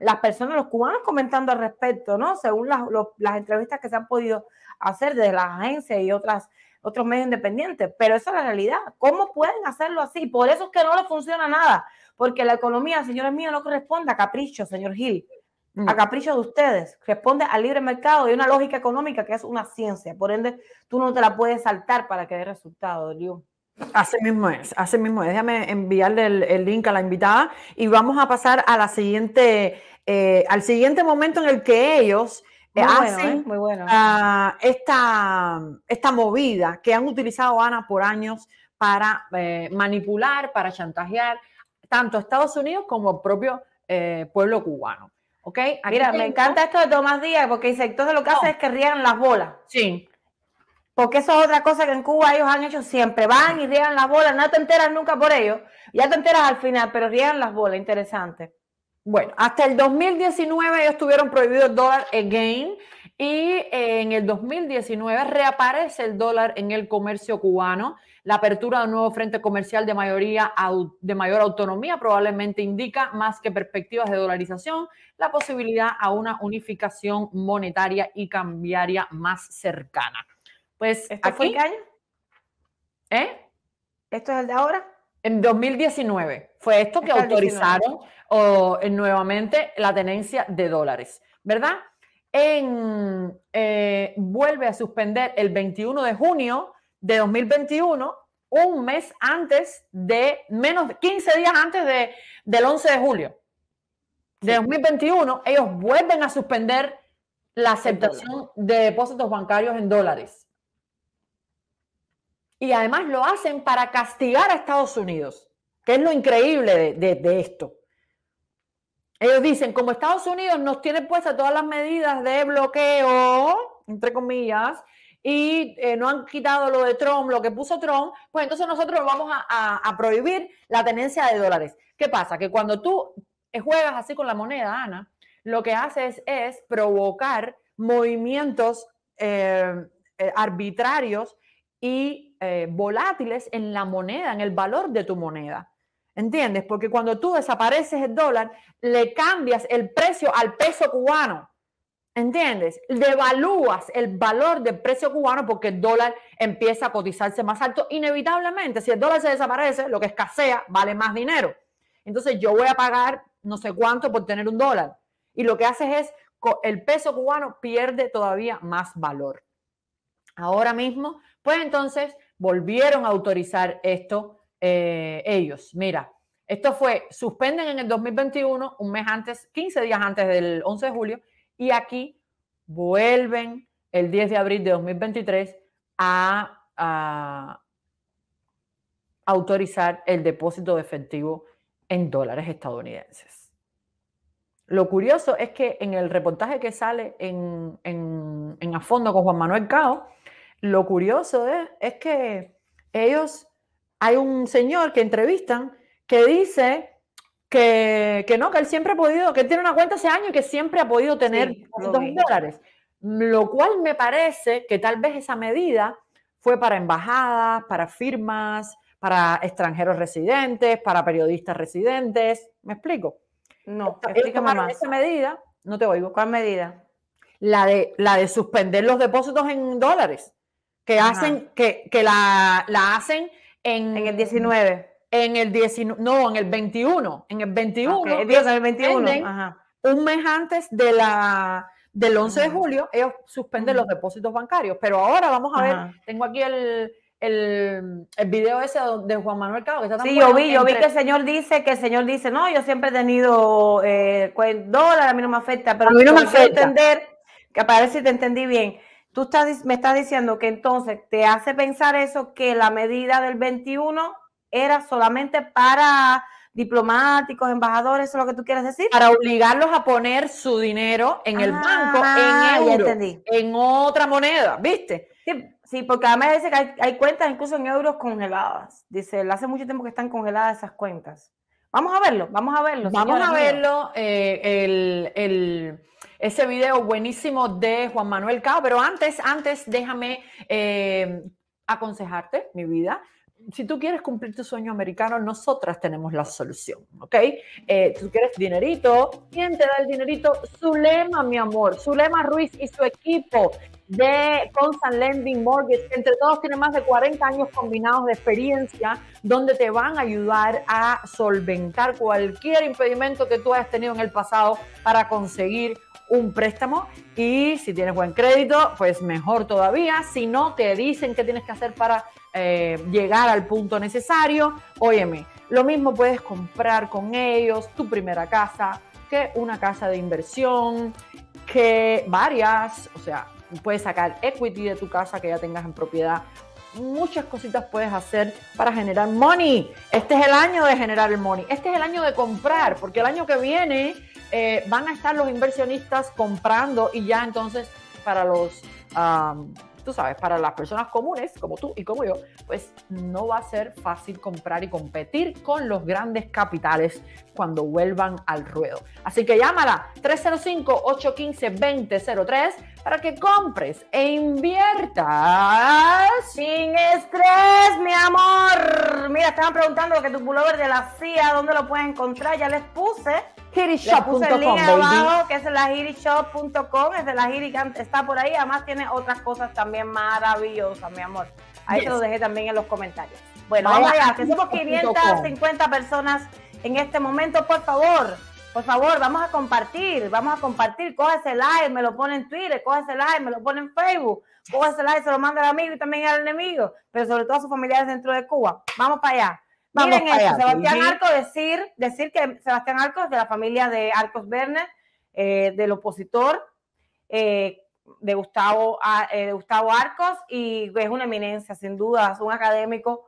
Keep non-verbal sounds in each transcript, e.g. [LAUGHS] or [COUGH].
las personas, los cubanos comentando al respecto, ¿no? Según las, entrevistas que se han podido hacer desde las agencias y otras, otros medios independientes, pero esa es la realidad. ¿Cómo pueden hacerlo así? Por eso es que no le funciona nada, porque la economía, señores míos, no corresponde a capricho, señor Gil, mm. a capricho de ustedes, responde al libre mercado y una lógica económica que es una ciencia, por ende tú no te la puedes saltar para que dé resultado, dios Así mismo es, así mismo es. Déjame enviarle el, link a la invitada y vamos a pasar a la siguiente, eh, al siguiente momento en el que ellos hacen eh, muy bueno. Eh, ah, esta, esta movida que han utilizado Ana por años para manipular, para chantajear tanto a Estados Unidos como al propio pueblo cubano. ¿Okay? Mira, me encanta esto de Tomás Díaz porque dice, entonces lo que hace es que rían las bolas. Sí, porque eso es otra cosa que en Cuba ellos han hecho siempre. Van y riegan las bolas, no te enteras nunca por ello, ya te enteras al final, pero riegan las bolas, interesante. Bueno, hasta el 2019 ellos tuvieron prohibido el dólar again y eh, en el 2019 reaparece el dólar en el comercio cubano. La apertura de un nuevo frente comercial de, mayoría, de mayor autonomía probablemente indica, más que perspectivas de dolarización, la posibilidad a una unificación monetaria y cambiaria más cercana. Pues ¿Esto aquí, fue año? ¿Eh? ¿Esto es el de ahora? En 2019 fue esto que autorizaron o, nuevamente la tenencia de dólares, ¿verdad? En, eh, vuelve a suspender el 21 de junio de 2021, un mes antes de, menos 15 días antes de, del 11 de julio de 2021, ellos vuelven a suspender la aceptación de depósitos bancarios en dólares y además lo hacen para castigar a Estados Unidos, que es lo increíble de, esto. Ellos dicen, como Estados Unidos nos tiene puesta todas las medidas de bloqueo, entre comillas, y eh, no han quitado lo de Trump, lo que puso Trump, pues entonces nosotros vamos a, prohibir la tenencia de dólares. ¿Qué pasa? Que cuando tú juegas así con la moneda, Ana, lo que haces es provocar movimientos eh, eh, arbitrarios y eh, volátiles en la moneda, en el valor de tu moneda. ¿Entiendes? Porque cuando tú desapareces el dólar, le cambias el precio al peso cubano. ¿Entiendes? Devalúas el valor del precio cubano porque el dólar empieza a cotizarse más alto. Inevitablemente, si el dólar se desaparece, lo que escasea vale más dinero. Entonces yo voy a pagar no sé cuánto por tener un dólar. Y lo que haces es, el peso cubano pierde todavía más valor. Ahora mismo, pues entonces volvieron a autorizar esto eh, ellos. Mira, esto fue, suspenden en el 2021, un mes antes, 15 días antes del 11 de julio, y aquí vuelven el 10 de abril de 2023 a, autorizar el depósito de efectivo en dólares estadounidenses. Lo curioso es que en el reportaje que sale en, en A Fondo con Juan Manuel Cao, lo curioso ¿eh? es, que ellos, hay un señor que entrevistan que dice que, no, que él siempre ha podido, que él tiene una cuenta hace años y que siempre ha podido tener sí, dólares. Lo cual me parece que tal vez esa medida fue para embajadas, para firmas, para extranjeros residentes, para periodistas residentes. ¿Me explico? No, explícame más. Esa medida, no te oigo. ¿Cuál medida? La de, la de suspender los depósitos en dólares que hacen, que, la, hacen en, el 19. En el no, en el 21. En el 21. Un mes antes de la, del 11 de julio, ellos suspenden los depósitos bancarios. Pero ahora vamos a ver, tengo aquí el, el, video ese de Juan Manuel Cabo. Que sí, yo vi, yo vi que el señor dice, que el señor dice, no, yo siempre he tenido eh, dólares, a mí no me afecta, pero a mí no me afecta. entender, que parece si te entendí bien, Tú estás, me estás diciendo que entonces te hace pensar eso, que la medida del 21 era solamente para diplomáticos, embajadores, eso es lo que tú quieres decir. Para obligarlos a poner su dinero en el ah, banco, en euro, en otra moneda, ¿viste? Sí, porque además dice que hay, cuentas incluso en euros congeladas. Dice, hace mucho tiempo que están congeladas esas cuentas. Vamos a verlo, vamos a verlo. Vamos a verlo. Eh, el, el ese video buenísimo de Juan Manuel Cao, pero antes, antes déjame eh, aconsejarte mi vida. Si tú quieres cumplir tu sueño americano, nosotras tenemos la solución, ¿ok? Eh, tú quieres dinerito, ¿quién te da el dinerito? Zulema, mi amor, Zulema Ruiz y su equipo de Constant Lending Mortgage, entre todos tienen más de 40 años combinados de experiencia, donde te van a ayudar a solventar cualquier impedimento que tú hayas tenido en el pasado para conseguir un préstamo y si tienes buen crédito, pues mejor todavía. Si no, te dicen qué tienes que hacer para eh, llegar al punto necesario. Óyeme, lo mismo puedes comprar con ellos tu primera casa, que una casa de inversión, que varias, o sea, puedes sacar equity de tu casa que ya tengas en propiedad. Muchas cositas puedes hacer para generar money. Este es el año de generar el money. Este es el año de comprar, porque el año que viene eh, van a estar los inversionistas comprando y ya entonces para los, tú sabes, para las personas comunes como tú y como yo, pues no va a ser fácil comprar y competir con los grandes capitales cuando vuelvan al ruedo. Así que llámala 305-815-2003 para que compres e inviertas sin estrés, mi amor. Mira, estaban preguntando que tu pullover de la CIA, ¿dónde lo puedes encontrar? Ya les puse puse abajo que es la HiriShop.com, es de la Hiri, está por ahí. Además, tiene otras cosas también maravillosas, mi amor. Ahí te lo dejé también en los comentarios. Bueno, vamos allá, que somos 550 personas en este momento. Por favor, por favor, vamos a compartir, vamos a compartir. ese like, me lo pone en Twitter, ese like, me lo pone en Facebook, ese like, se lo manda al amigo y también al enemigo, pero sobre todo a sus familiares dentro de Cuba. Vamos para allá. Miren esto, Sebastián Arcos decir, decir que Sebastián Arcos de la familia de Arcos Berner, eh, del opositor eh, de, Gustavo, eh, de Gustavo Arcos, y es una eminencia, sin duda, es un académico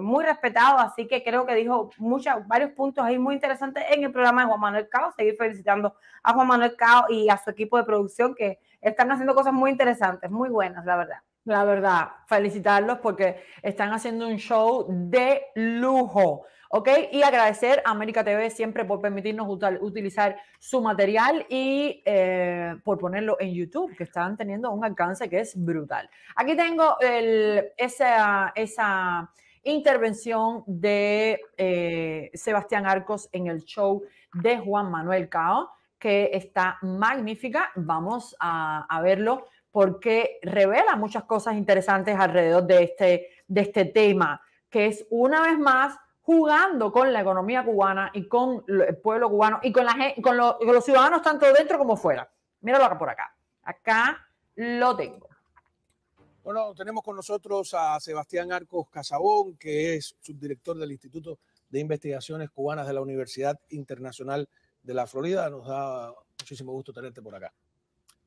muy respetado, así que creo que dijo muchas, varios puntos ahí muy interesantes en el programa de Juan Manuel Cao. Seguir felicitando a Juan Manuel Cao y a su equipo de producción que están haciendo cosas muy interesantes, muy buenas, la verdad. La verdad, felicitarlos porque están haciendo un show de lujo. ¿ok? Y agradecer a América TV siempre por permitirnos utilizar su material y eh, por ponerlo en YouTube, que están teniendo un alcance que es brutal. Aquí tengo esa, intervención de eh, Sebastián Arcos en el show de Juan Manuel Cao, que está magnífica. Vamos a verlo porque revela muchas cosas interesantes alrededor de este, de este tema, que es una vez más jugando con la economía cubana y con el pueblo cubano y con, la, los, ciudadanos tanto dentro como fuera. Míralo por acá. Acá lo tengo. Bueno, tenemos con nosotros a Sebastián Arcos Casabón, que es subdirector del Instituto de Investigaciones Cubanas de la Universidad Internacional de la Florida. Nos da muchísimo gusto tenerte por acá.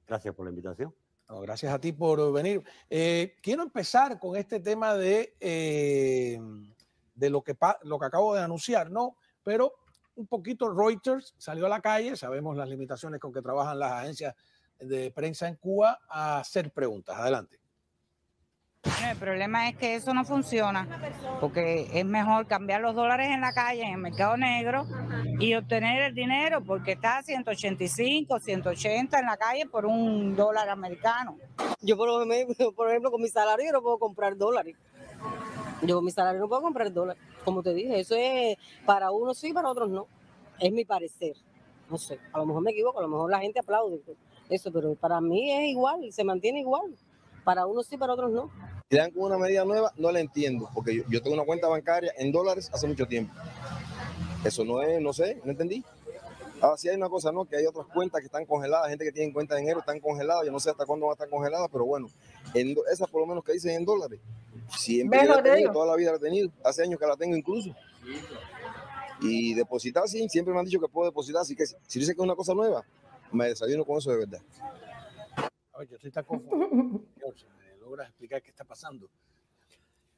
Gracias por la invitación gracias a ti por venir. Eh, quiero empezar con este tema de, eh, de lo, que lo que acabo de anunciar, ¿no? Pero un poquito Reuters salió a la calle, sabemos las limitaciones con que trabajan las agencias de prensa en Cuba, a hacer preguntas. Adelante el problema es que eso no funciona, porque es mejor cambiar los dólares en la calle, en el mercado negro, y obtener el dinero, porque está a 185, 180 en la calle por un dólar americano. Yo, por ejemplo, [LAUGHS] con mi salario no puedo comprar dólares. Yo con mi salario no puedo comprar dólares. Como te dije, eso es para unos sí, para otros no. Es mi parecer. No sé, a lo mejor me equivoco, a lo mejor la gente aplaude pues, eso, pero para mí es igual, se mantiene igual. Para unos sí, para otros no. Si dan con una medida nueva, no la entiendo, porque yo, tengo una cuenta bancaria en dólares hace mucho tiempo. Eso no es, no sé, no entendí. Ahora sí hay una cosa, ¿no? Que hay otras cuentas que están congeladas, gente que tiene cuenta de dinero están congeladas, yo no sé hasta cuándo van a estar congeladas, pero bueno, en, esas por lo menos que dicen en dólares, siempre la he tenido, toda la vida la he tenido, hace años que la tengo incluso. Y depositar, sí, siempre me han dicho que puedo depositar, así que si dice que es una cosa nueva, me desayuno con eso de verdad. A yo estoy tan confundido. [LAUGHS] me logras explicar qué está pasando.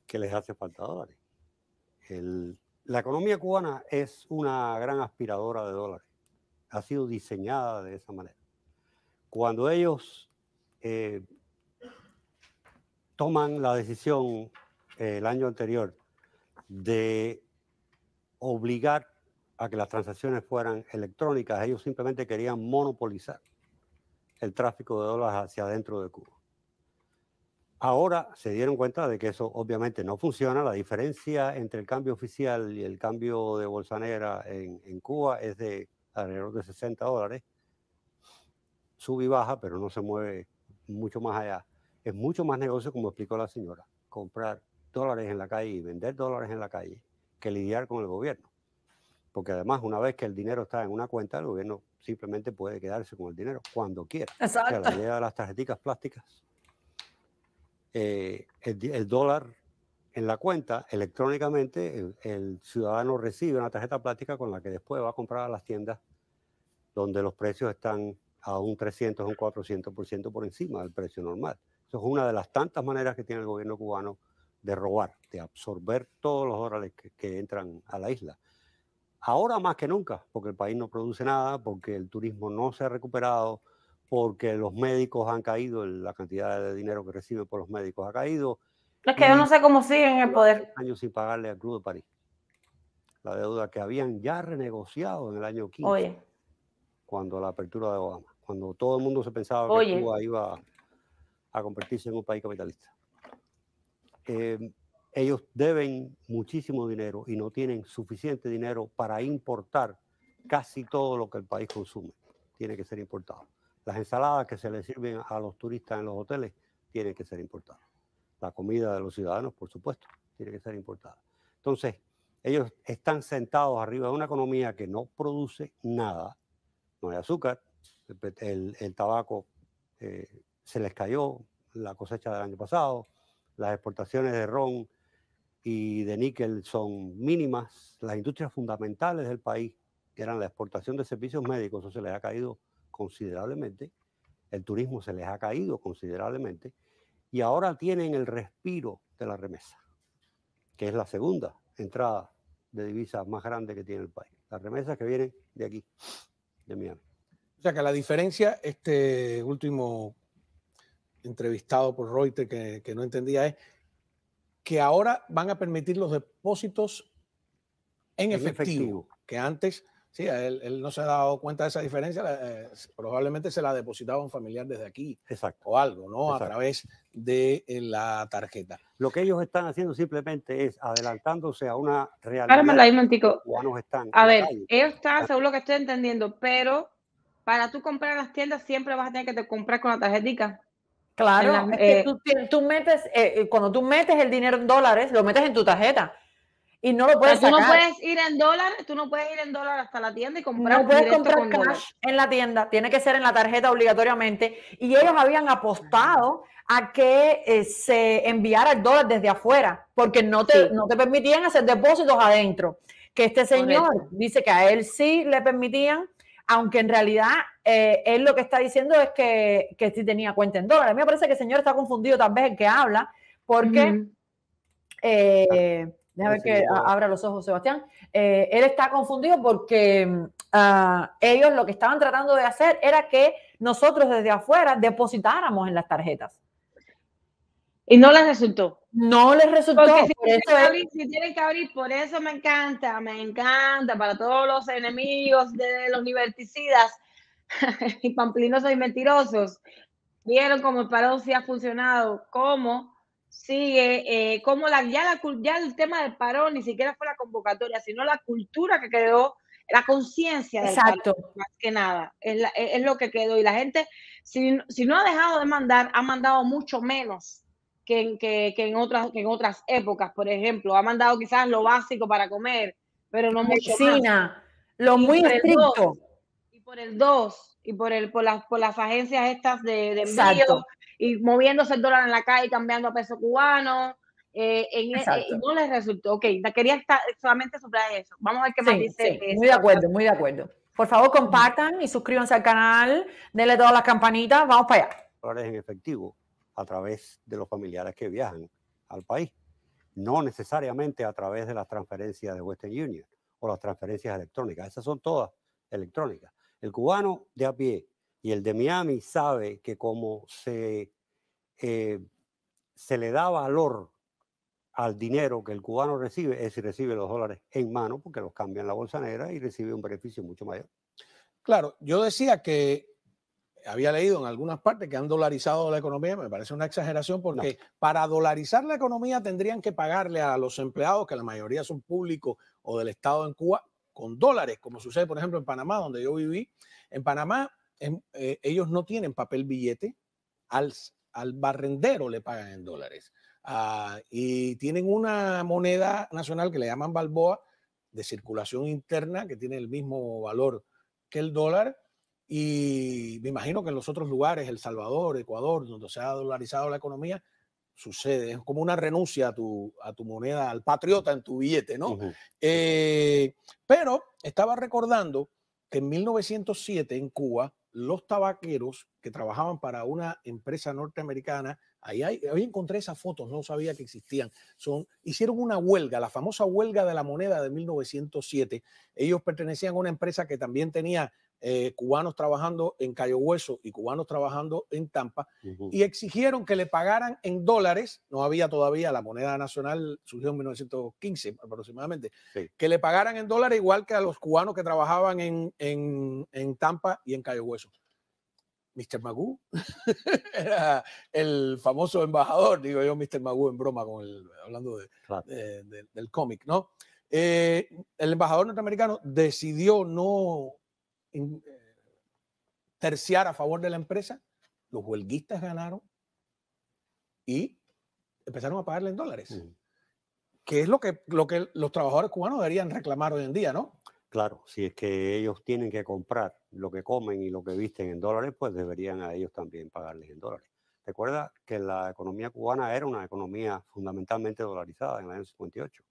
¿Qué les hace falta dólares. la economía cubana es una gran aspiradora de dólares. Ha sido diseñada de esa manera. Cuando ellos eh, toman la decisión eh, el año anterior de obligar a que las transacciones fueran electrónicas, ellos simplemente querían monopolizar el tráfico de dólares hacia adentro de Cuba. Ahora se dieron cuenta de que eso obviamente no funciona. La diferencia entre el cambio oficial y el cambio de bolsanera en, en Cuba es de alrededor de 60 dólares. Sube y baja, pero no se mueve mucho más allá. Es mucho más negocio, como explicó la señora, comprar dólares en la calle y vender dólares en la calle que lidiar con el gobierno. Porque además, una vez que el dinero está en una cuenta, el gobierno simplemente puede quedarse con el dinero cuando quiera. la idea de las tarjeticas plásticas, eh, el, dólar en la cuenta, electrónicamente, el, ciudadano recibe una tarjeta plástica con la que después va a comprar a las tiendas donde los precios están a un 300, un 400% por encima del precio normal. Eso es una de las tantas maneras que tiene el gobierno cubano de robar, de absorber todos los dólares que entran a la isla ahora más que nunca, porque el país no produce nada, porque el turismo no se ha recuperado, porque los médicos han caído, la cantidad de dinero que recibe por los médicos ha caído. Es que yo no sé cómo siguen el poder. Años sin pagarle al Club de París. La deuda que habían ya renegociado en el año 15. Cuando la apertura de Obama. Cuando todo el mundo se pensaba que Cuba iba a convertirse en un país capitalista. Em, ellos deben muchísimo dinero y no tienen suficiente dinero para importar casi todo lo que el país consume. Tiene que ser importado. Las ensaladas que se les sirven a los turistas en los hoteles tienen que ser importadas. La comida de los ciudadanos, por supuesto, tiene que ser importada. Entonces, ellos están sentados arriba de una economía que no produce nada. No hay azúcar, el, tabaco eh, se les cayó, la cosecha del año pasado, las exportaciones de ron y de níquel son mínimas. Las industrias fundamentales del país eran la exportación de servicios médicos, eso se les ha caído considerablemente, el turismo se les ha caído considerablemente, y ahora tienen el respiro de la remesa, que es la segunda entrada de divisas más grande que tiene el país. Las remesas que vienen de aquí, de Miami. O sea que la diferencia, este último entrevistado por Reuters que no entendía es que ahora van a permitir los depósitos en efectivo, que antes, sí, él, no se ha dado cuenta de esa diferencia, eh, probablemente se la depositaba un familiar desde aquí Exacto. o algo, ¿no? A través de eh, la tarjeta. Lo que ellos están haciendo simplemente es adelantándose a una realidad. a ver, ellos están, según lo que estoy entendiendo, pero para tú comprar en las tiendas siempre vas a tener que te comprar con la tarjetita. Claro, es que eh, tú, metes, eh, eh, cuando tú metes el dinero en dólares, lo metes en tu tarjeta y no lo puedes Tú no puedes ir en dólares, tú no puedes ir en dólar hasta la tienda y comprar. No puedes comprar cash en la tienda, tiene que ser en la tarjeta obligatoriamente. Y ellos habían apostado a que se enviara el dólar desde afuera, porque no te, no te permitían hacer depósitos adentro. Que este señor dice que a él sí le permitían aunque en realidad eh, él lo que está diciendo es que, que sí tenía cuenta en dólares. A mí me parece que el señor está confundido tal vez en que habla, porque, eh, déjame que abra los ojos Sebastián, eh, él está confundido porque ah, ellos lo que estaban tratando de hacer era que nosotros desde afuera depositáramos en las tarjetas. Y no les resultó. No les resultó. Porque si, por tienen eso... que abrir, por eso me encanta, me encanta, para todos los enemigos de los liberticidas [LAUGHS] y pamplinosos y mentirosos, vieron cómo el paro sí ha funcionado, cómo sigue, eh, cómo ya, el tema del paro ni siquiera fue la convocatoria, sino la cultura que quedó, la conciencia del Exacto. más que nada, es, lo que quedó. Y la gente, si, si no ha dejado de mandar, ha mandado mucho menos que en, que, en, otras, en otras épocas, por ejemplo. Ha mandado quizás lo básico para comer, pero no Medicina, lo muy estricto. y por el 2, y por, el, por, las, por las agencias estas de, envío, y moviéndose el dólar en la calle, cambiando a peso cubano. Eh, e, eh, no les resultó. Ok, quería estar solamente sobre eso. Vamos a ver qué más dice. Sí, este muy de acuerdo, muy de acuerdo. Por favor, compartan y suscríbanse al canal, denle todas las campanitas, vamos para allá. Ahora en efectivo a través de los familiares que viajan al país, no necesariamente a través de las transferencias de Western Union o las transferencias electrónicas. Esas son todas electrónicas. El cubano de a pie y el de Miami sabe que como se, eh, se le da valor al dinero que el cubano recibe, es si recibe los dólares en mano, porque los cambia en la bolsa negra y recibe un beneficio mucho mayor. Claro, yo decía que había leído en algunas partes que han dolarizado la economía, me parece una exageración porque para dolarizar la economía tendrían que pagarle a los empleados, que la mayoría son públicos o del Estado en Cuba, con dólares, como sucede por ejemplo en Panamá, donde yo viví. En Panamá em, eh, ellos no tienen papel billete, al, al barrendero le pagan en dólares. Ah, y tienen una moneda nacional que le llaman Balboa, de circulación interna, que tiene el mismo valor que el dólar y me imagino que en los otros lugares, El Salvador, Ecuador, donde se ha dolarizado la economía, sucede. Es como una renuncia a tu, a tu moneda, al patriota en tu billete, ¿no? Eh, pero estaba recordando que en 1907 en Cuba, los tabaqueros que trabajaban para una empresa norteamericana, ahí, encontré esas fotos, no sabía que existían, son, hicieron una huelga, la famosa huelga de la moneda de 1907. Ellos pertenecían a una empresa que también tenía eh, cubanos trabajando en Cayo Hueso y cubanos trabajando en Tampa, y exigieron que le pagaran en dólares, no había todavía la moneda nacional, surgió en 1915 aproximadamente, que le pagaran en dólares igual que a los cubanos que trabajaban en, Tampa y en Cayo Hueso. Mr. Magoo [LAUGHS] era el famoso embajador, digo yo, Mr. Magoo en broma, con el, hablando de, del cómic, ¿no? Eh, el embajador norteamericano decidió no eh, terciar a favor de la empresa, los huelguistas ganaron y empezaron a pagarle en dólares. Mm. Que es lo que, lo que los trabajadores cubanos deberían reclamar hoy en día, ¿no? Claro, si es que ellos tienen que comprar lo que comen y lo que visten en dólares, pues deberían a ellos también pagarles en dólares. Recuerda que la economía cubana era una economía fundamentalmente dolarizada en el año 58.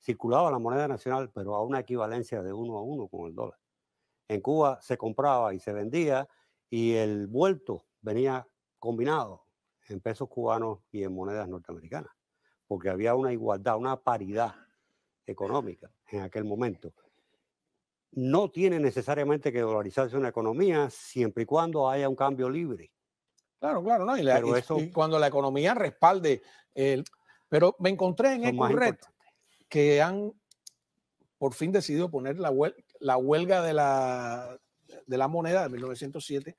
Circulaba la moneda nacional, pero a una equivalencia de uno a uno con el dólar. En Cuba se compraba y se vendía y el vuelto venía combinado en pesos cubanos y en monedas norteamericanas, porque había una igualdad, una paridad económica en aquel momento. No tiene necesariamente que dolarizarse una economía siempre y cuando haya un cambio libre. Claro, claro, no. Y, cuando la economía respalde. El, pero me encontré en reto que han por fin decidido poner la, la huelga de la, de la moneda de 1907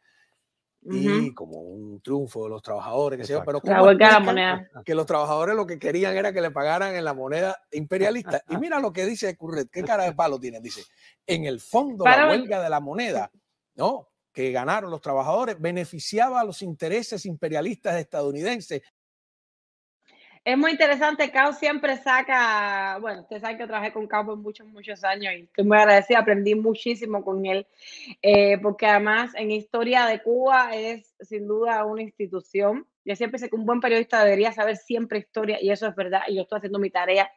y como un triunfo de los trabajadores, que sea, pero que los trabajadores lo que querían era que le pagaran en la moneda imperialista. Y mira lo que dice Curret, qué cara de palo tiene, dice, en el fondo la huelga de la moneda, ¿no? que ganaron los trabajadores beneficiaba a los intereses imperialistas estadounidenses es muy interesante, Cao siempre saca, bueno, ustedes saben que trabajé con Cao por muchos, muchos años y estoy muy agradecida, aprendí muchísimo con él, eh, porque además en historia de Cuba es sin duda una institución. Yo siempre sé que un buen periodista debería saber siempre historia y eso es verdad y yo estoy haciendo mi tarea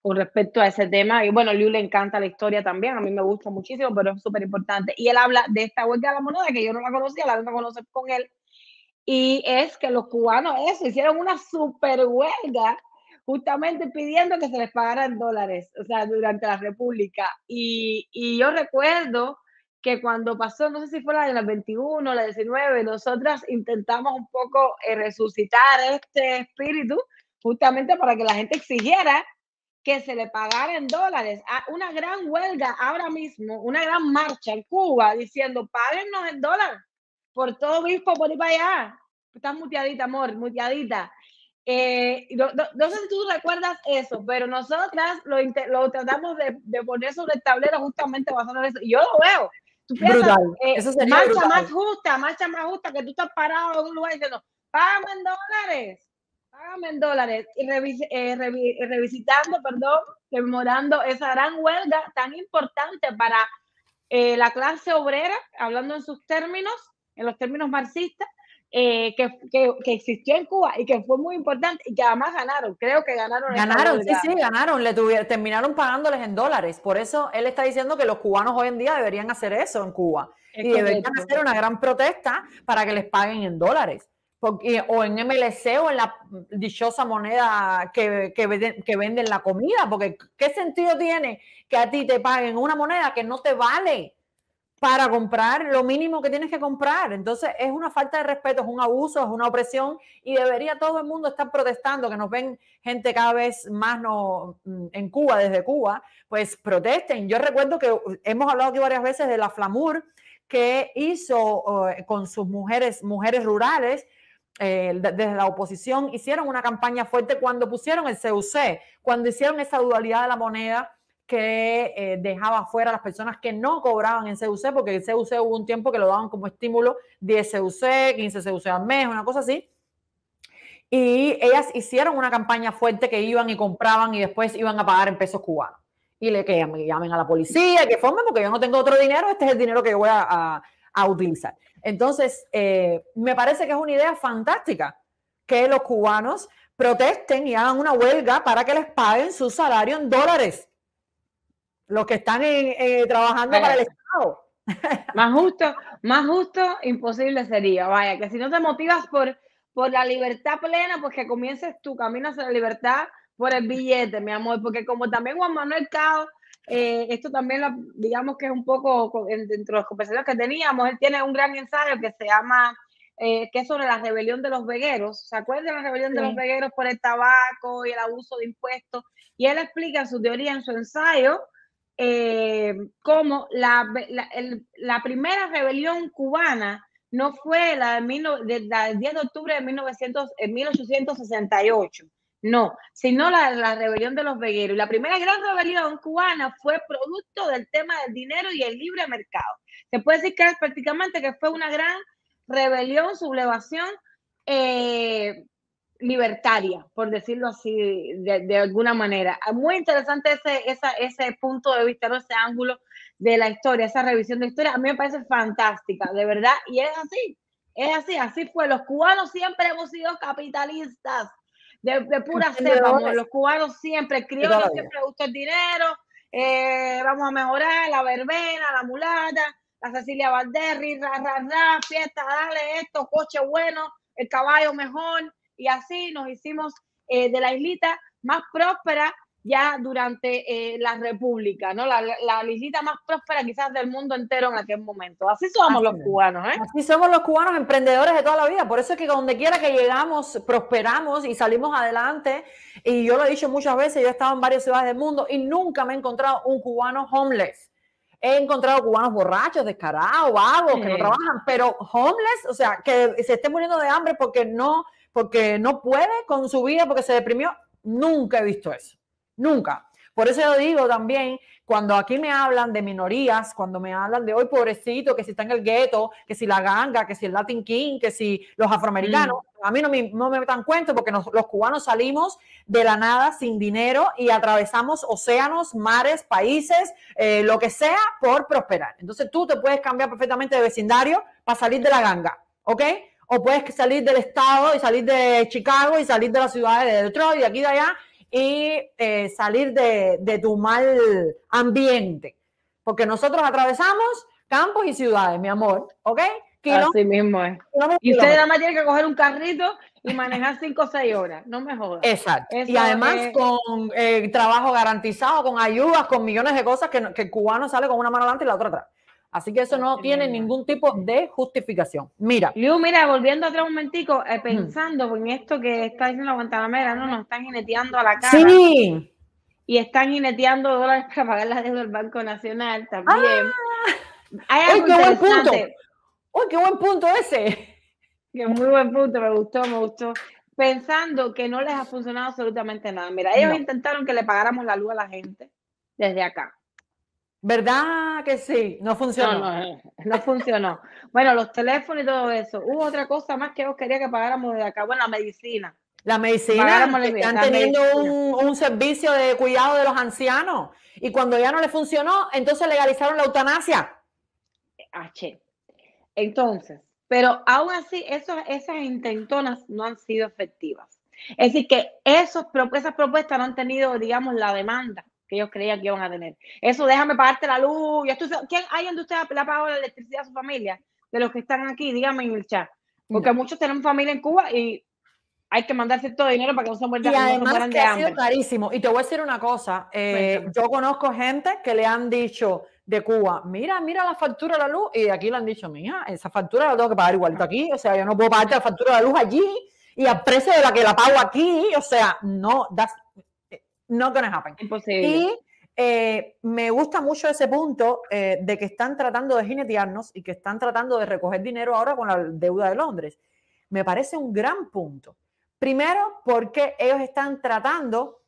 con respecto a ese tema. Y bueno, Liu le encanta la historia también, a mí me gusta muchísimo, pero es súper importante. Y él habla de esta huelga de la moneda, que yo no la conocía, la voy a conocer con él y es que los cubanos eso, hicieron una super huelga justamente pidiendo que se les pagaran dólares, o sea, durante la República. Y, yo recuerdo que cuando pasó, no sé si fue la de las 21, la 19, nosotras intentamos un poco eh, resucitar este espíritu justamente para que la gente exigiera que se le pagaran dólares. Ah, una gran huelga ahora mismo, una gran marcha en Cuba diciendo, páguennos el dólar, por todo obispo, por ir para allá. Estás muteadita, amor, muteadita. Eh, no, no, no, sé si tú recuerdas eso, pero nosotras lo, lo tratamos de, poner sobre el tablero justamente basándonos en eso. Y yo lo veo. Tú brutal. Eh, marcha más justa, marcha más justa, que tú estás parado en un lugar diciendo, págame en dólares, págame en dólares. Y eh, revisitando, perdón, rememorando esa gran huelga tan importante para la clase obrera, hablando en sus términos, en los términos marxistas, eh, que, que, que, existió en Cuba y que fue muy importante y que además ganaron, creo que ganaron. Ganaron, sí, sí, ganaron, le terminaron pagándoles en dólares. Por eso él está diciendo que los cubanos hoy en día deberían hacer eso en Cuba y deberían hacer una gran protesta para que les paguen en dólares. Porque, o en MLC o en la dichosa moneda que, que, venden, que venden la comida, porque ¿qué sentido tiene que a ti te paguen una moneda que no te vale? para comprar lo mínimo que tienes que comprar. Entonces es una falta de respeto, es un abuso, es una opresión y debería todo el mundo estar protestando, que nos ven gente cada vez más no, mm, en Cuba, desde Cuba, pues protesten. Yo recuerdo que hemos hablado aquí varias veces de la Flamur que hizo oh, con sus mujeres, mujeres rurales, eh, desde la oposición, hicieron una campaña fuerte cuando pusieron el CUC, cuando hicieron esa dualidad de la moneda que eh, dejaba fuera a las personas que no cobraban en CUC, porque en CUC hubo un tiempo que lo daban como estímulo 10 CUC, 15 CUC al mes, una cosa así. Y ellas hicieron una campaña fuerte que iban y compraban y después iban a pagar en pesos cubanos. Y le que llamen a la policía, que formen, porque yo no tengo otro dinero, este es el dinero que yo voy a, utilizar. Entonces, eh, me parece que es una idea fantástica que los cubanos protesten y hagan una huelga para que les paguen su salario en dólares los que están eh, trabajando para el Estado. [LAUGHS] Más justo, más justo, imposible sería. Vaya, que si no te motivas por, por la libertad plena, pues que comiences tu camino hacia la libertad por el billete, mi amor, porque como también Juan Manuel Cao, eh, esto también, digamos que es un poco dentro de las conversaciones que teníamos, él tiene un gran ensayo que se llama, eh, que es sobre la rebelión de los vegueros, ¿se acuerdan de la rebelión de los vegueros por el tabaco y el abuso de impuestos? Y él explica su teoría en su ensayo, eh, como la, primera rebelión cubana no fue la del de, 10 de octubre de 1900, 1868, eh, no, sino la, la rebelión de los vegueros. la primera gran rebelión cubana fue producto del tema del dinero y el libre mercado. Se puede decir que prácticamente que fue una gran rebelión, sublevación eh, libertaria, por decirlo así, de, alguna manera. Ah, muy interesante ese, ese punto de vista, ese ángulo de la historia, esa revisión de historia, a mí me parece fantástica, de verdad, y es así, es así, así fue. Los cubanos siempre hemos sido capitalistas, de, de pura cepa, los cubanos siempre, criollos siempre gustó el dinero, eh, vamos a mejorar la verbena, la mulata, la Cecilia Valderri, ra, fiesta, dale esto, coche bueno, el caballo mejor, y así nos hicimos eh, de la islita más próspera ya durante eh, la República, ¿no? La, la, más próspera quizás del mundo entero en aquel momento. Así somos los cubanos, ¿eh? Así somos los cubanos emprendedores de toda la vida. Por eso es que donde quiera que llegamos, prosperamos y salimos adelante. Y yo lo he dicho muchas veces, yo he estado en varias ciudades del mundo y nunca me he encontrado un cubano homeless. He encontrado cubanos borrachos, descarados, vagos, que no trabajan, pero homeless, o sea, que se estén muriendo de hambre porque no porque no puede con su vida, porque se deprimió. Nunca he visto eso, nunca. Por eso yo digo también, cuando aquí me hablan de minorías, cuando me hablan de hoy, pobrecito, que si está en el gueto, que si la ganga, que si el Latin King, que si los afroamericanos, mm. a mí no me, dan cuenta porque los cubanos salimos de la nada sin dinero y atravesamos océanos, mares, países, eh, lo que sea, por prosperar. Entonces tú te puedes cambiar perfectamente de vecindario para salir de la ganga, ¿ok? o puedes salir del estado y salir de Chicago y salir de las ciudades de Detroit y aquí de allá y eh, salir de, tu mal ambiente. Porque nosotros atravesamos campos y ciudades, mi amor, ¿ok? Así mismo es. y usted nada más tiene que coger un carrito y manejar cinco o 6 horas, no me jodas. Exacto. y además con eh, trabajo garantizado, con ayudas, con millones de cosas que, que el cubano sale con una mano adelante y la otra atrás. Así que eso no tiene ningún tipo de justificación. Mira. Liu, mira, volviendo atrás un momentico, eh, pensando en esto que está diciendo Guantanamera, no, nos están jineteando a la cara. Sí. Y están jineteando dólares para pagar la deuda del Banco Nacional también. Ah. qué buen punto! ¡Uy, qué buen punto ese! Que muy buen punto, me gustó, me gustó. Pensando que no les ha funcionado absolutamente nada. Mira, ellos intentaron que le pagáramos la luz a la gente desde acá. ¿Verdad que sí? No funcionó. Eh, no, funcionó. bueno, los teléfonos y todo eso. Hubo otra cosa más que yo quería que pagáramos de acá. Bueno, la medicina. La medicina, están teniendo Un, servicio de cuidado de los ancianos. Y cuando ya no le funcionó, entonces legalizaron la eutanasia. H. Entonces, pero aún así, esas intentonas no han sido efectivas. Es decir, que esos, esas propuestas no han tenido, digamos, la demanda ellos creían que iban a tener. Eso, déjame pagarte la luz. ¿Quién, hay donde usted le ha pagado la electricidad a su familia? De los que están aquí, díganme en el chat. Porque muchos tenemos familia en Cuba y hay que mandar cierto dinero para que no se mueran, y además que ha sido carísimo. Y te voy a decir una cosa, eh, yo conozco gente que le han dicho de Cuba, mira, mira la factura de la luz, y aquí le han dicho, mía, esa factura la tengo que pagar igual aquí, o sea, yo no puedo pagarte la factura de la luz allí y al precio de la que la pago aquí, o sea, no, das no gonna happen. Imposible. Y eh, me gusta mucho ese punto eh, de que están tratando de jinetearnos y que están tratando de recoger dinero ahora con la deuda de Londres. Me parece un gran punto. Primero, porque ellos están tratando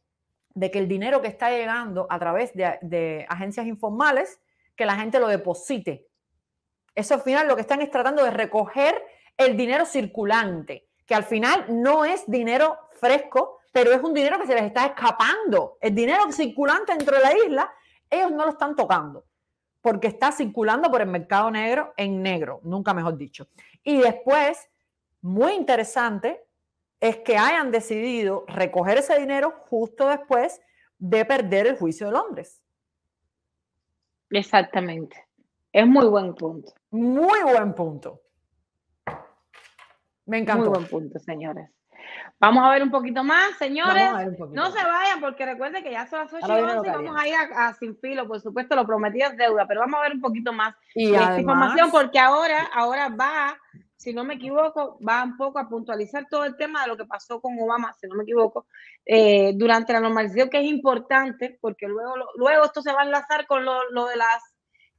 de que el dinero que está llegando a través de, de agencias informales, que la gente lo deposite. Eso al final lo que están es tratando de recoger el dinero circulante, que al final no es dinero fresco, pero es un dinero que se les está escapando. El dinero circulante dentro de la isla, ellos no lo están tocando, porque está circulando por el mercado negro en negro, nunca mejor dicho. Y después, muy interesante, es que hayan decidido recoger ese dinero justo después de perder el juicio de Londres. Exactamente. Es muy buen punto. Muy buen punto. Me encantó. Muy buen punto, señores. Vamos a ver un poquito más, señores. no se vayan porque recuerden que ya son las 8 y vamos a ir a, Sin Filo, por supuesto, lo prometido es deuda, pero vamos a ver un poquito más de información porque ahora, ahora va, si no me equivoco, va un poco a puntualizar todo el tema de lo que pasó con Obama, si no me equivoco, eh, durante la normalización, que es importante porque luego, luego esto se va a enlazar con lo de las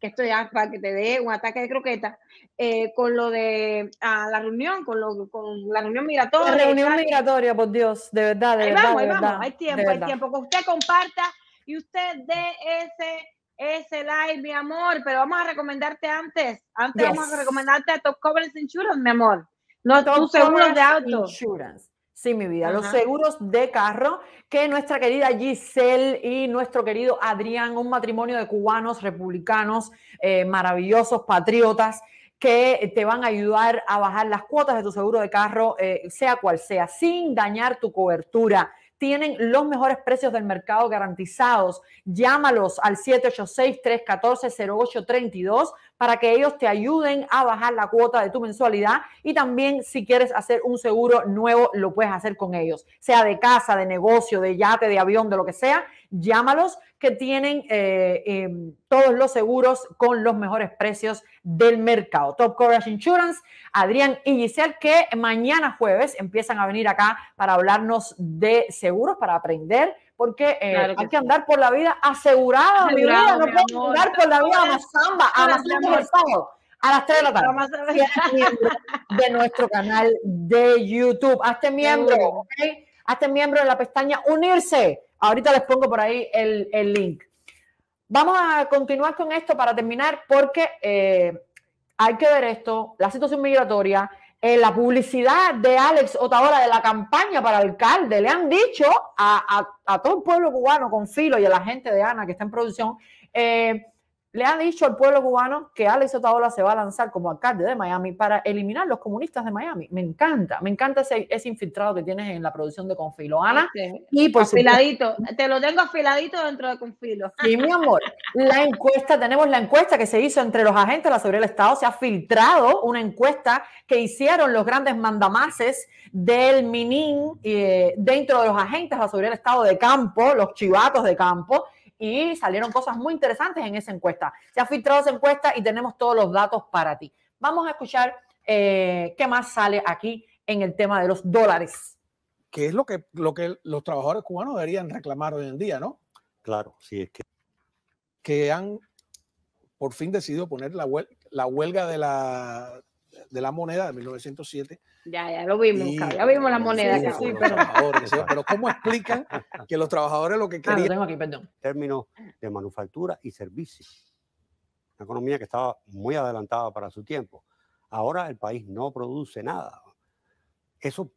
esto ya para que te dé un ataque de croqueta, eh, con lo de la reunión, con, lo, con la reunión migratoria. La reunión migratoria, por Dios, de verdad, de Vamos, vamos, hay tiempo, hay tiempo. Que usted comparta y usted dé ese, ese like, mi amor, pero vamos a recomendarte antes. Antes vamos a recomendarte a Top Coverage Insurance, mi amor. No, tus seguros de auto. Insurance. Sí, mi vida. Los seguros de carro que nuestra querida Giselle y nuestro querido Adrián, un matrimonio de cubanos, republicanos, eh, maravillosos, patriotas, que te van a ayudar a bajar las cuotas de tu seguro de carro, eh, sea cual sea, sin dañar tu cobertura tienen los mejores precios del mercado garantizados. Llámalos al 786-314-0832 para que ellos te ayuden a bajar la cuota de tu mensualidad y también si quieres hacer un seguro nuevo, lo puedes hacer con ellos, sea de casa, de negocio, de yate, de avión, de lo que sea, llámalos que tienen eh, em, todos los seguros con los mejores precios del mercado. Top Coverage Insurance, Adrián y Giselle, que mañana jueves empiezan a venir acá para hablarnos de seguros, para aprender porque eh, hay que andar por la vida asegurada, mi vida, no puedo andar por la vida a zamba a las 3 de la tarde. Si [LAUGHS] de nuestro canal de YouTube. Hazte miembro, Hazte miembro de la pestaña Unirse. Ahorita les pongo por ahí el, link. Vamos a continuar con esto para terminar porque eh, hay que ver esto, la situación migratoria, eh, la publicidad de Alex Otaola de la campaña para alcalde. Le han dicho a, todo el pueblo cubano con filo y a la gente de Ana que está en producción. Eh, le ha dicho al pueblo cubano que Alex Otaola se va a lanzar como alcalde de Miami para eliminar los comunistas de Miami. Me encanta, me encanta ese, infiltrado que tienes en la producción de Confilo, Ana. y por afiladito, te lo tengo afiladito dentro de Confilo. Y mi amor, la encuesta, tenemos la encuesta que se hizo entre los agentes de la seguridad del Estado, se ha filtrado una encuesta que hicieron los grandes mandamases del MININ eh, dentro de los agentes de la seguridad del Estado de campo, los chivatos de campo, y salieron cosas muy interesantes en esa encuesta. Se ha filtrado esa encuesta y tenemos todos los datos para ti. Vamos a escuchar eh, qué más sale aquí en el tema de los dólares. Que es lo que, lo que los trabajadores cubanos deberían reclamar hoy en día, ¿no? Claro, sí, es que. Que han por fin decidido poner la, la huelga de la de la moneda de 1907. Ya, ya lo vimos, ya vimos la moneda. [LAUGHS] pero... ¿cómo explican que los trabajadores lo que ah, querían... en Términos de manufactura y servicios. Una economía que estaba muy adelantada para su tiempo. Ahora el país no produce nada. Eso,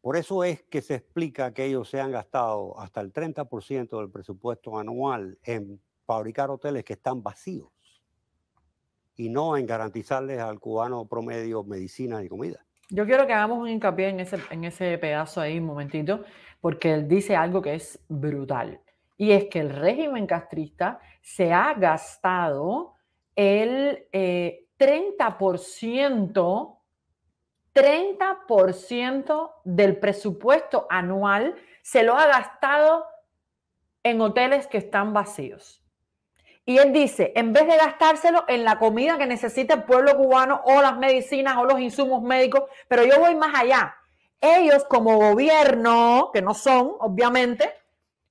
por eso es que se explica que ellos se han gastado hasta el 30% del presupuesto anual en fabricar hoteles que están vacíos y no en garantizarles al cubano promedio medicina y comida. Yo quiero que hagamos un hincapié en ese, en ese pedazo ahí un momentito, porque él dice algo que es brutal. Y es que el régimen castrista se ha gastado el 30%, eh, 30% del presupuesto anual se lo ha gastado en hoteles que están vacíos. Y él dice, en vez de gastárselo en la comida que necesita el pueblo cubano o las medicinas o los insumos médicos, pero yo voy más allá. Ellos como gobierno, que no son, obviamente,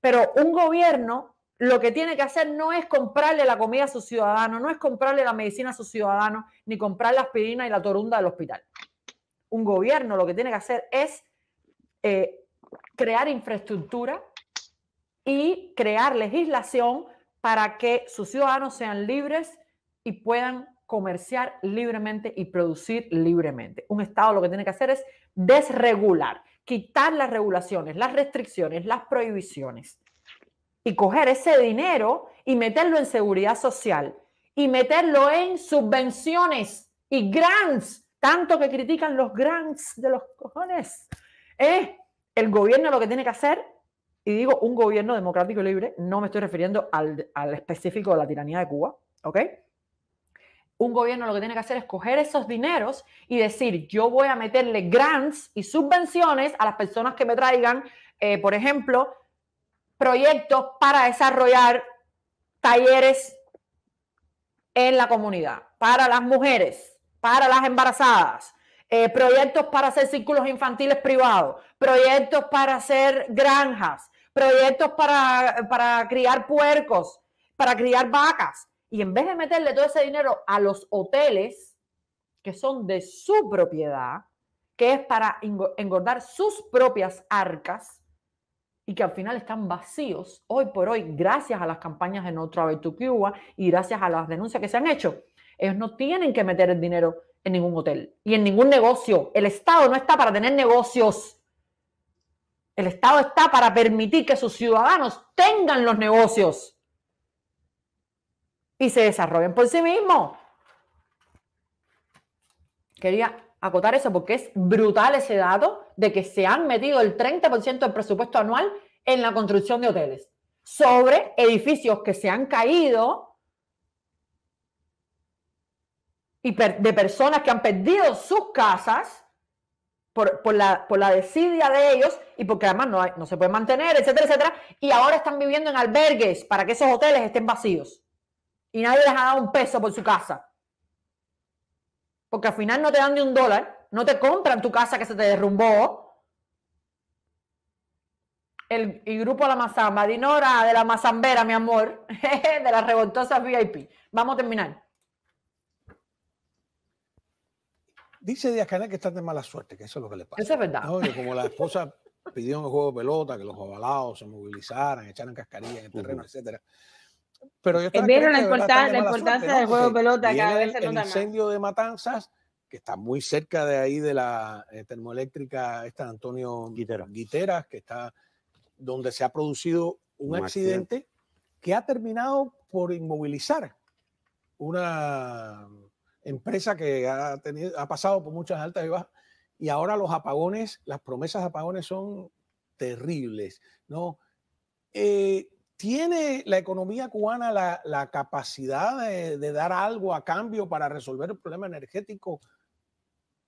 pero un gobierno lo que tiene que hacer no es comprarle la comida a sus ciudadanos, no es comprarle la medicina a sus ciudadanos, ni comprar la aspirina y la torunda del hospital. Un gobierno lo que tiene que hacer es eh, crear infraestructura y crear legislación para que sus ciudadanos sean libres y puedan comerciar libremente y producir libremente. Un Estado lo que tiene que hacer es desregular, quitar las regulaciones, las restricciones, las prohibiciones y coger ese dinero y meterlo en seguridad social y meterlo en subvenciones y grants, tanto que critican los grants de los cojones. Eh, el gobierno lo que tiene que hacer y digo un gobierno democrático y libre, no me estoy refiriendo al, específico de la tiranía de Cuba, ¿ok? un gobierno lo que tiene que hacer es coger esos dineros y decir, yo voy a meterle grants y subvenciones a las personas que me traigan, eh, por ejemplo, proyectos para desarrollar talleres en la comunidad, para las mujeres, para las embarazadas, eh, proyectos para hacer círculos infantiles privados, proyectos para hacer granjas, proyectos para, para criar puercos, para criar vacas. Y en vez de meterle todo ese dinero a los hoteles, que son de su propiedad, que es para engordar sus propias arcas y que al final están vacíos hoy por hoy, gracias a las campañas de No Travel to Cuba y gracias a las denuncias que se han hecho. Ellos no tienen que meter el dinero en ningún hotel y en ningún negocio. El Estado no está para tener negocios. El Estado está para permitir que sus ciudadanos tengan los negocios y se desarrollen por sí mismos. Quería acotar eso porque es brutal ese dato de que se han metido el 30% del presupuesto anual en la construcción de hoteles sobre edificios que se han caído y de personas que han perdido sus casas por, la, desidia de ellos y porque además no, se puede mantener, etcétera, etcétera. Y ahora están viviendo en albergues para que esos hoteles estén vacíos. Y nadie les ha dado un peso por su casa. Porque al final no te dan ni un dólar, no te compran tu casa que se te derrumbó. El, el grupo La Mazamba, Dinora de la Mazambera, mi amor, [LAUGHS] de las revoltosas VIP. Vamos a terminar. Dice Díaz Canel que están de mala suerte, que eso es lo que le pasa. Eso es verdad. como la esposa [LAUGHS] pidió un juego de pelota, que los avalados se movilizaran, echaran cascarillas en el terreno, etc. etcétera. Pero yo Vieron la, la, importancia del juego de pelota cada vez el, el incendio de Matanzas, que está muy cerca de ahí de la eh, termoeléctrica esta Antonio Guiteras. que está donde se ha producido un, accidente que ha terminado por inmovilizar una empresa que ha, tenido, ha pasado por muchas altas y bajas. Y ahora los apagones, las promesas de apagones son terribles, ¿no? Eh, ¿Tiene la economía cubana la, capacidad de, dar algo a cambio para resolver el problema energético?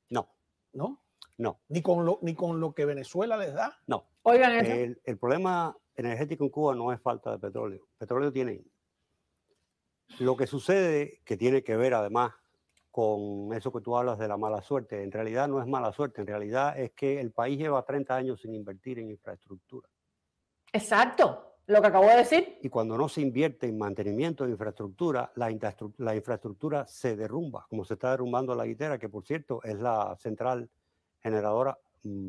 No. ¿No? No. ¿Ni con lo, ni con lo que Venezuela les da? No. Oigan El, problema energético en Cuba no es falta de petróleo. Petróleo tiene... Lo que sucede, que tiene que ver además con eso que tú hablas de la mala suerte. En realidad no es mala suerte, en realidad es que el país lleva 30 años sin invertir en infraestructura. Exacto, lo que acabo de decir. Y cuando no se invierte en mantenimiento de infraestructura, la, infraestructura se derrumba, como se está derrumbando la guitera, que por cierto es la central generadora mm,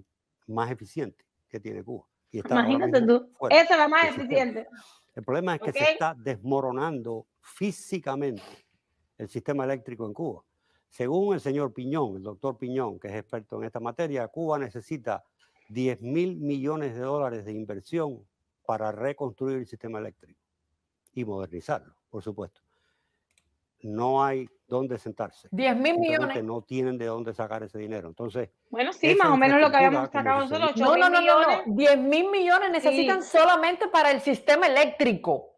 más eficiente que tiene Cuba. Imagínate tú, esa es la más [LAUGHS] eficiente. El problema es que se está desmoronando físicamente el sistema eléctrico en Cuba. Según el señor Piñón, el doctor Piñón, que es experto en esta materia, Cuba necesita 10 mil millones de dólares de inversión para reconstruir el sistema eléctrico y modernizarlo, por supuesto. No hay dónde sentarse. 10 mil millones. No tienen de dónde sacar ese dinero. Entonces. Bueno, sí, más o menos lo que habíamos sacado nosotros. No, no, no, no, no. 10 mil millones necesitan solamente para el sistema eléctrico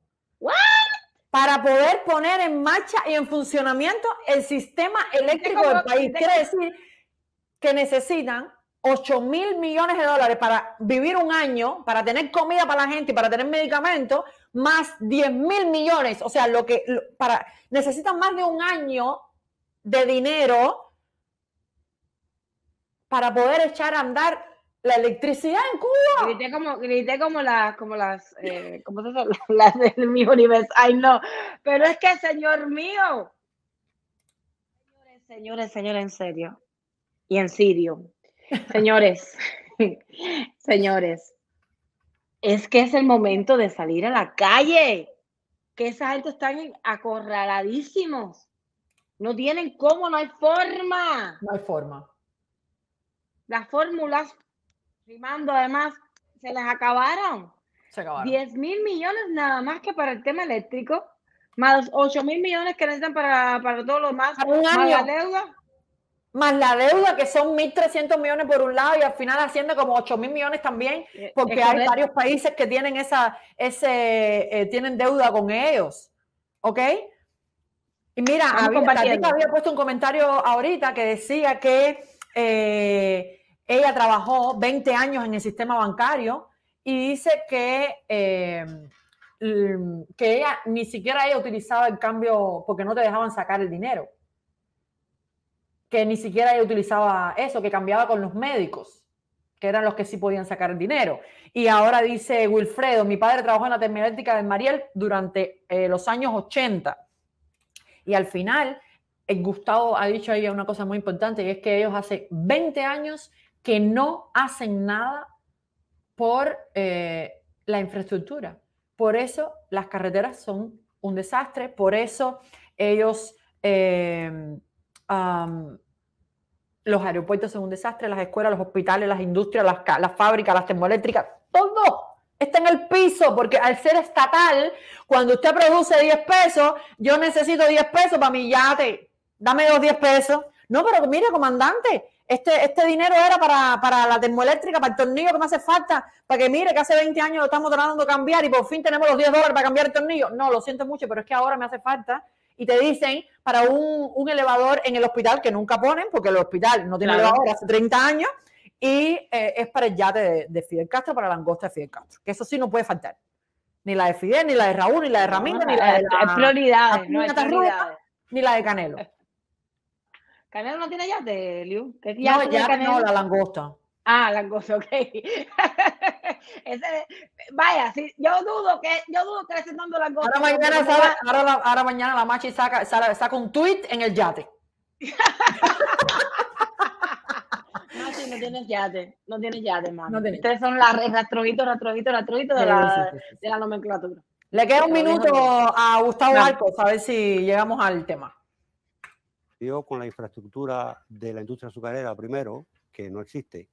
para poder poner en marcha y en funcionamiento el sistema eléctrico del país. Quiere decir que necesitan 8 mil millones de dólares para vivir un año, para tener comida para la gente y para tener medicamentos, más 10 mil millones. O sea, lo que para necesitan más de un año de dinero para poder echar a andar la electricidad en Cuba. Grité como, grité como las, como eh, [LAUGHS] las, del mi universo. Ay, no. Pero es que, señor mío. Señores, señores, señores, en serio. Y en serio. Señores, [LAUGHS] señores. Es que es el momento de salir a la calle. Que esa gente están acorraladísimos. No tienen cómo, no hay forma. No hay forma. Las fórmulas además, se les acabaron. 10 mil millones nada más que para el tema eléctrico, más 8 mil millones que necesitan para, para todo lo más, más año. la deuda. Más la deuda, que son 1.300 millones por un lado, y al final haciendo como 8 mil millones también, eh, porque hay varios países que tienen, esa, ese, eh, tienen deuda con ellos. ¿Ok? Y mira, había, había puesto un comentario ahorita que decía que eh, ella trabajó 20 años en el sistema bancario y dice que, eh, mm, que ella ni siquiera ella utilizaba el cambio porque no te dejaban sacar el dinero. Que ni siquiera ella utilizaba eso, que cambiaba con los médicos, que eran los que sí podían sacar el dinero. Y ahora dice Wilfredo, mi padre trabajó en la terminalética de Mariel durante eh, los años 80. Y al final, eh, Gustavo ha dicho ella una cosa muy importante y es que ellos hace 20 años que no hacen nada por eh, la infraestructura. Por eso las carreteras son un desastre, por eso ellos, em, los aeropuertos son un desastre, las escuelas, los hospitales, las industrias, las, fábricas, las termoeléctricas, todo está en el piso, porque al ser estatal, cuando usted produce 10 pesos, yo necesito 10 pesos para mi yate, dame los 10 pesos. No, pero mira, comandante, este, este, dinero era para, la termoeléctrica, para el tornillo que me hace falta, para que mire que hace 20 años lo estamos tratando de cambiar y por fin tenemos los 10 dólares para cambiar el tornillo. No, lo siento mucho, pero es que ahora me hace falta. Y te dicen para un, elevador en el hospital que nunca ponen, porque el hospital no tiene elevador hace 30 años, y eh, es para el yate de, Fidel Castro, para la angosta de Fidel Castro, que eso sí no puede faltar. Ni la de Fidel, ni la de Raúl, ni la de Ramírez, ni la de ni la de Canelo. ¿Canelo no tiene yate, Liu? ¿Qué no, ya no, la langosta. Ah, langosta, ok. [LAUGHS] vaya, yo dudo que yo dudo que langosta. Ahora mañana, ahora, la, ahora mañana la machi saca, saca un tweet en el yate. machi, [LAUGHS] no tiene yate, no tiene yate, mano. Ustedes son la, el rastrojito, rastrojito, rastrojito de, la, de la nomenclatura. Le queda un minuto a Gustavo Alco, a ver si llegamos al tema con la infraestructura de la industria azucarera primero, que no existe.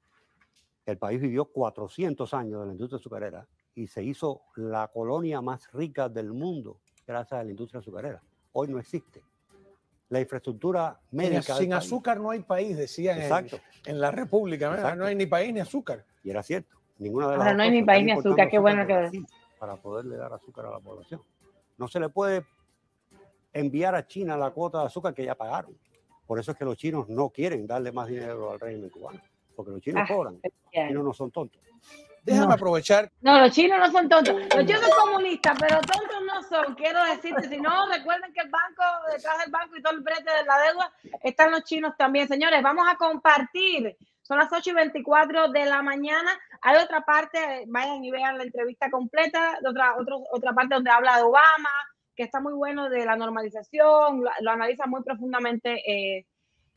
El país vivió 400 años de la industria azucarera y se hizo la colonia más rica del mundo gracias a la industria azucarera. Hoy no existe. La infraestructura médica. Sin, azúcar no hay país, decían Exacto. En, la República. No hay ni país ni azúcar. Y era cierto. Ninguna de las no hay ni país ni azúcar. Qué bueno que. Para poderle dar azúcar a la población. No se le puede enviar a China la cuota de azúcar que ya pagaron. Por eso es que los chinos no quieren darle más dinero al régimen cubano, porque los chinos ah, cobran, los chinos no son tontos. Déjame aprovechar. No, los chinos no son tontos. Los chinos son comunistas, pero tontos no son. Quiero decirte, si no, recuerden que el banco, detrás del banco y todo el brete de la deuda, están los chinos también. Señores, vamos a compartir. Son las 8 y 24 de la mañana. Hay otra parte, vayan y vean la entrevista completa, otra, otro, otra parte donde habla de Obama, que está muy bueno de la normalización, lo, analiza muy profundamente eh,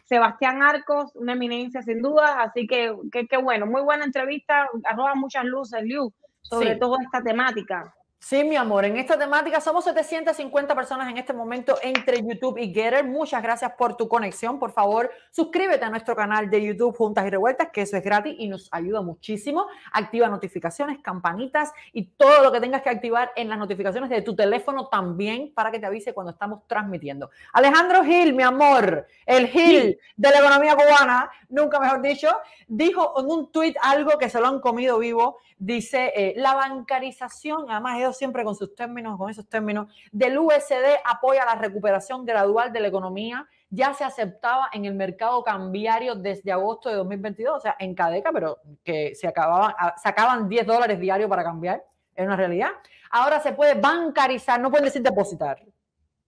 Sebastián Arcos, una eminencia sin duda, así que qué bueno, muy buena entrevista, arroba muchas luces, Liu, sobre todo toda esta temática. Sí, mi amor, en esta temática somos 750 personas en este momento entre YouTube y Getter. Muchas gracias por tu conexión. Por favor, suscríbete a nuestro canal de YouTube Juntas y Revueltas, que eso es gratis y nos ayuda muchísimo. Activa notificaciones, campanitas y todo lo que tengas que activar en las notificaciones de tu teléfono también para que te avise cuando estamos transmitiendo. Alejandro Gil, mi amor, el Gil de la economía cubana, nunca mejor dicho, dijo en un tuit algo que se lo han comido vivo. Dice, eh, la bancarización, además ellos siempre con sus términos, con esos términos, del USD apoya la recuperación gradual de la economía, ya se aceptaba en el mercado cambiario desde agosto de 2022, o sea, en Cadeca, pero que se acababan, ah, sacaban 10 dólares diarios para cambiar, es una realidad. Ahora se puede bancarizar, no pueden decir depositar.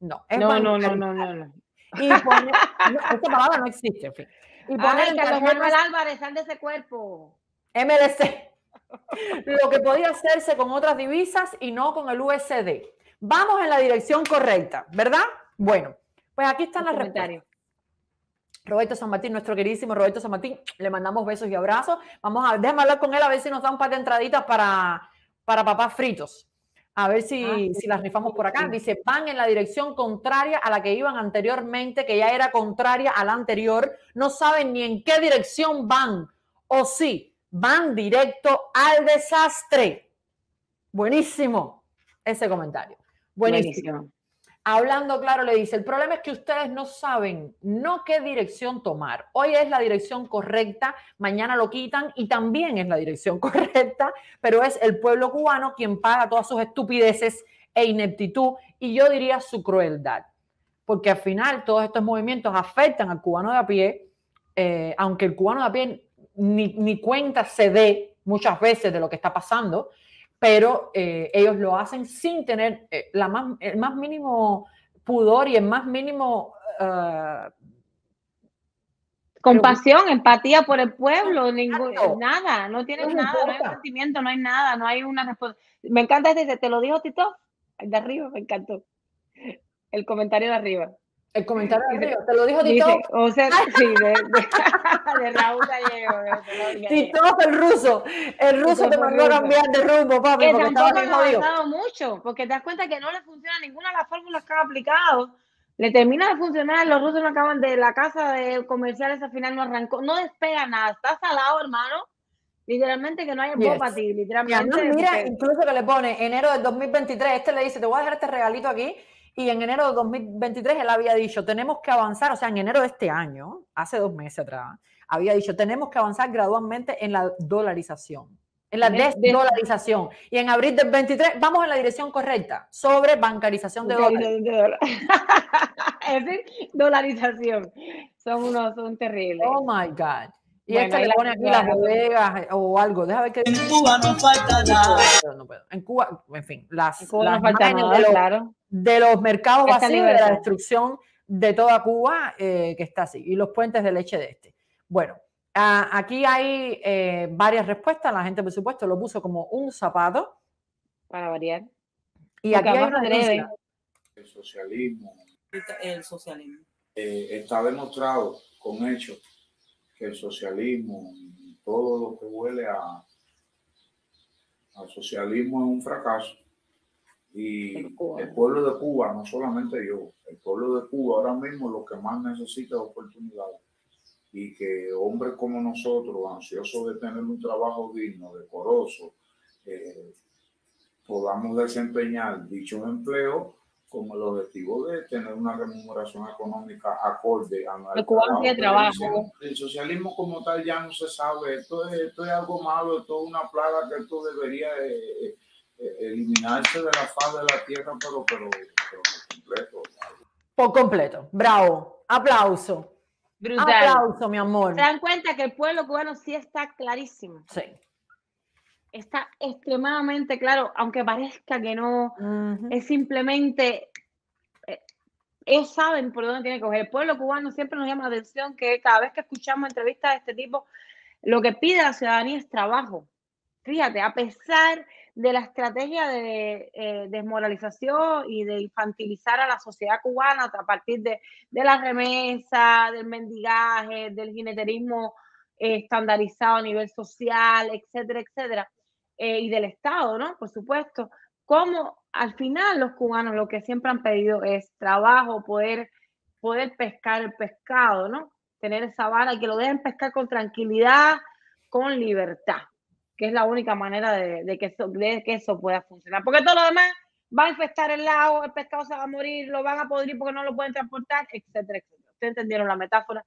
No, es no, no, no, no, Y esta palabra no existe, en fin. Y poner Álvarez, sal de ese cuerpo. MLC. [LAUGHS] lo que podía hacerse con otras divisas y no con el USD. Vamos en la dirección correcta, ¿verdad? Bueno, pues aquí están los las comentarios. Roberto San Martín, nuestro queridísimo Roberto San Martín, le mandamos besos y abrazos. Vamos a, déjame hablar con él a ver si nos da un par de entraditas para, papás fritos. A ver si, ah, si las rifamos por acá. Dice, van en la dirección contraria a la que iban anteriormente, que ya era contraria a la anterior. No saben ni en qué dirección van. O sí, van directo al desastre. Buenísimo ese comentario. Buenísimo. Hablando claro, le dice, el problema es que ustedes no saben no qué dirección tomar. Hoy es la dirección correcta, mañana lo quitan y también es la dirección [LAUGHS] correcta, pero es el pueblo cubano quien paga todas sus estupideces e ineptitud y yo diría su crueldad, porque al final todos estos movimientos afectan al cubano de a pie, eh, aunque el cubano de a pie ni, cuenta se dé muchas veces de lo que está pasando, pero eh, ellos lo hacen sin tener eh, la más, el más mínimo pudor y el más mínimo... Eh, Compasión, empatía por el pueblo, ningún, nada, no tienen nada, no hay sentimiento, no hay nada, no hay una respuesta. Me encanta este, te lo dijo Tito, de arriba, me encantó. El comentario de arriba. El comentario de Río, te lo dijo Tito. o sea, [LAUGHS] sí, [LAUGHS] de, Raúl Gallego. Tito, el ruso. El ruso te mandó a cambiar de rumbo, papi. Que porque tampoco ha avanzado mucho, porque te das cuenta que no le funciona ninguna de las fórmulas que ha aplicado. Le termina de funcionar, los rusos no acaban de la casa de comerciales, al final no arrancó, no despega nada, está salado, hermano. Literalmente que no hay el para ti, literalmente. mira, incluso que le pone enero del 2023, este le dice, te voy a dejar este regalito aquí y en enero de 2023 él había dicho, tenemos que avanzar, o sea, en enero de este año, hace dos meses atrás, había dicho, tenemos que avanzar gradualmente en la dolarización, en la desdolarización. Y en abril del 23 vamos en la dirección correcta, sobre bancarización de dólares. [LAUGHS] es decir, dolarización. Son unos, son terribles. Oh, my God. Y esta le pone aquí las bodegas eh, o algo. ver En Cuba no falta nada. En Cuba, en fin, las, falta de, los, de los mercados vacíos, de la destrucción de toda Cuba eh, que está así. Y los puentes de leche de este. Bueno, aquí hay eh, varias respuestas. La gente, por supuesto, lo puso como un zapato. Para variar. Y aquí hay El socialismo. El socialismo. está demostrado con hechos que el socialismo, todo lo que huele a al socialismo es un fracaso. Y el, pueblo de Cuba, no solamente yo, el pueblo de Cuba ahora mismo lo que más necesita es oportunidades. Y que hombres como nosotros, ansiosos de tener un trabajo digno, decoroso, eh, podamos desempeñar dichos empleos como el objetivo de tener una remuneración económica acorde a la trabajo. El socialismo como tal ya no se sabe, esto es, algo malo, esto es una plaga que esto debería eh, eh, eh, eliminarse de la faz de la tierra, pero, pero, completo. Por completo, bravo, aplauso. Aplauso, mi amor. Se dan cuenta que el pueblo cubano sí está clarísimo. Sí está extremadamente claro, aunque parezca que no, es simplemente, eh, ellos saben por dónde tiene que coger. El pueblo cubano siempre nos llama la atención que cada vez que escuchamos entrevistas de este tipo, lo que pide la ciudadanía es trabajo. Fíjate, a pesar de la estrategia de eh, desmoralización y de infantilizar a la sociedad cubana a partir de, de la remesa, del mendigaje, del jineterismo eh, estandarizado a nivel social, etcétera, etcétera. Eh, y del Estado, ¿no? Por supuesto, Como al final los cubanos lo que siempre han pedido es trabajo, poder, poder pescar el pescado, ¿no? Tener esa vara y que lo dejen pescar con tranquilidad, con libertad, que es la única manera de, que, eso, de que eso pueda funcionar. Porque todo lo demás va a infestar el lago, el pescado se va a morir, lo van a podrir porque no lo pueden transportar, etcétera, etcétera. Ustedes entendieron la metáfora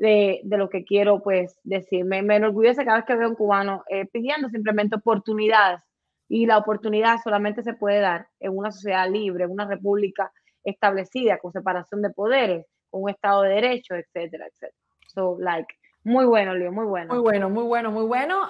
de, lo que quiero pues decir. Me, enorgullece cada vez que veo a un cubano eh, pidiendo simplemente oportunidades y la oportunidad solamente se puede dar en una sociedad libre, en una república establecida, con separación de poderes, con un Estado de Derecho, etcétera, etcétera. So, like, muy bueno, Leo, muy bueno. Muy bueno, muy bueno, muy bueno.